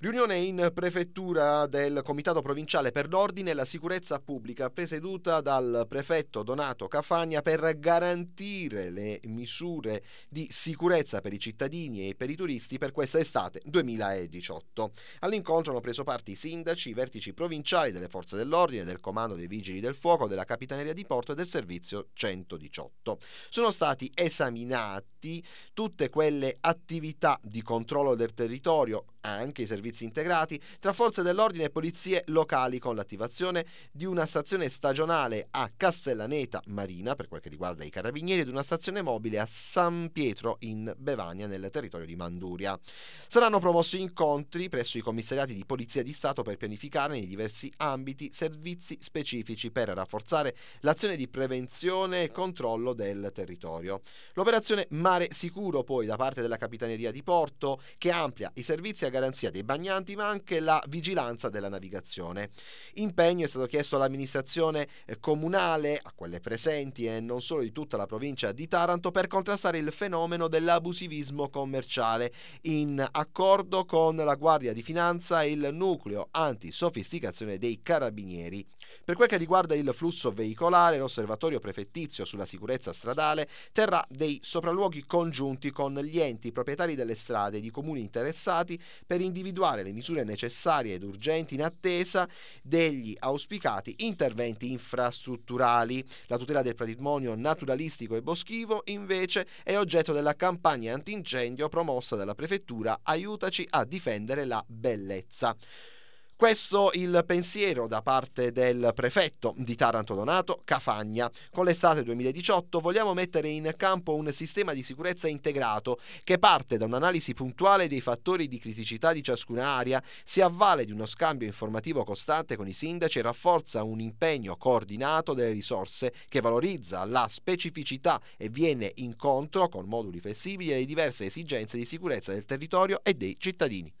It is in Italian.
Riunione in prefettura del Comitato Provinciale per l'Ordine e la Sicurezza Pubblica, presieduta dal prefetto Donato Cafagna per garantire le misure di sicurezza per i cittadini e per i turisti per questa estate 2018. All'incontro hanno preso parte i sindaci, i vertici provinciali delle Forze dell'Ordine, del Comando dei Vigili del Fuoco, della Capitaneria di Porto e del Servizio 118. Sono stati esaminati tutte quelle attività di controllo del territorio anche i servizi integrati tra forze dell'ordine e polizie locali con l'attivazione di una stazione stagionale a Castellaneta Marina per quel che riguarda i carabinieri ed una stazione mobile a San Pietro in Bevania nel territorio di Manduria. Saranno promossi incontri presso i commissariati di Polizia di Stato per pianificare nei diversi ambiti servizi specifici per rafforzare l'azione di prevenzione e controllo del territorio. L'operazione Mare Sicuro poi da parte della Capitaneria di Porto che amplia i servizi a garanzia dei bagnanti ma anche la vigilanza della navigazione. Impegno è stato chiesto all'amministrazione eh, comunale, a quelle presenti e non solo di tutta la provincia di Taranto per contrastare il fenomeno dell'abusivismo commerciale in accordo con la Guardia di Finanza e il nucleo antisofisticazione dei carabinieri. Per quel che riguarda il flusso veicolare, l'osservatorio prefettizio sulla sicurezza stradale terrà dei sopralluoghi congiunti con gli enti proprietari delle strade di comuni interessati per individuare le misure necessarie ed urgenti in attesa degli auspicati interventi infrastrutturali. La tutela del patrimonio naturalistico e boschivo invece è oggetto della campagna antincendio promossa dalla Prefettura Aiutaci a difendere la bellezza. Questo il pensiero da parte del prefetto di Taranto Donato Cafagna. Con l'estate 2018 vogliamo mettere in campo un sistema di sicurezza integrato che parte da un'analisi puntuale dei fattori di criticità di ciascuna area, si avvale di uno scambio informativo costante con i sindaci e rafforza un impegno coordinato delle risorse che valorizza la specificità e viene incontro con moduli flessibili alle diverse esigenze di sicurezza del territorio e dei cittadini.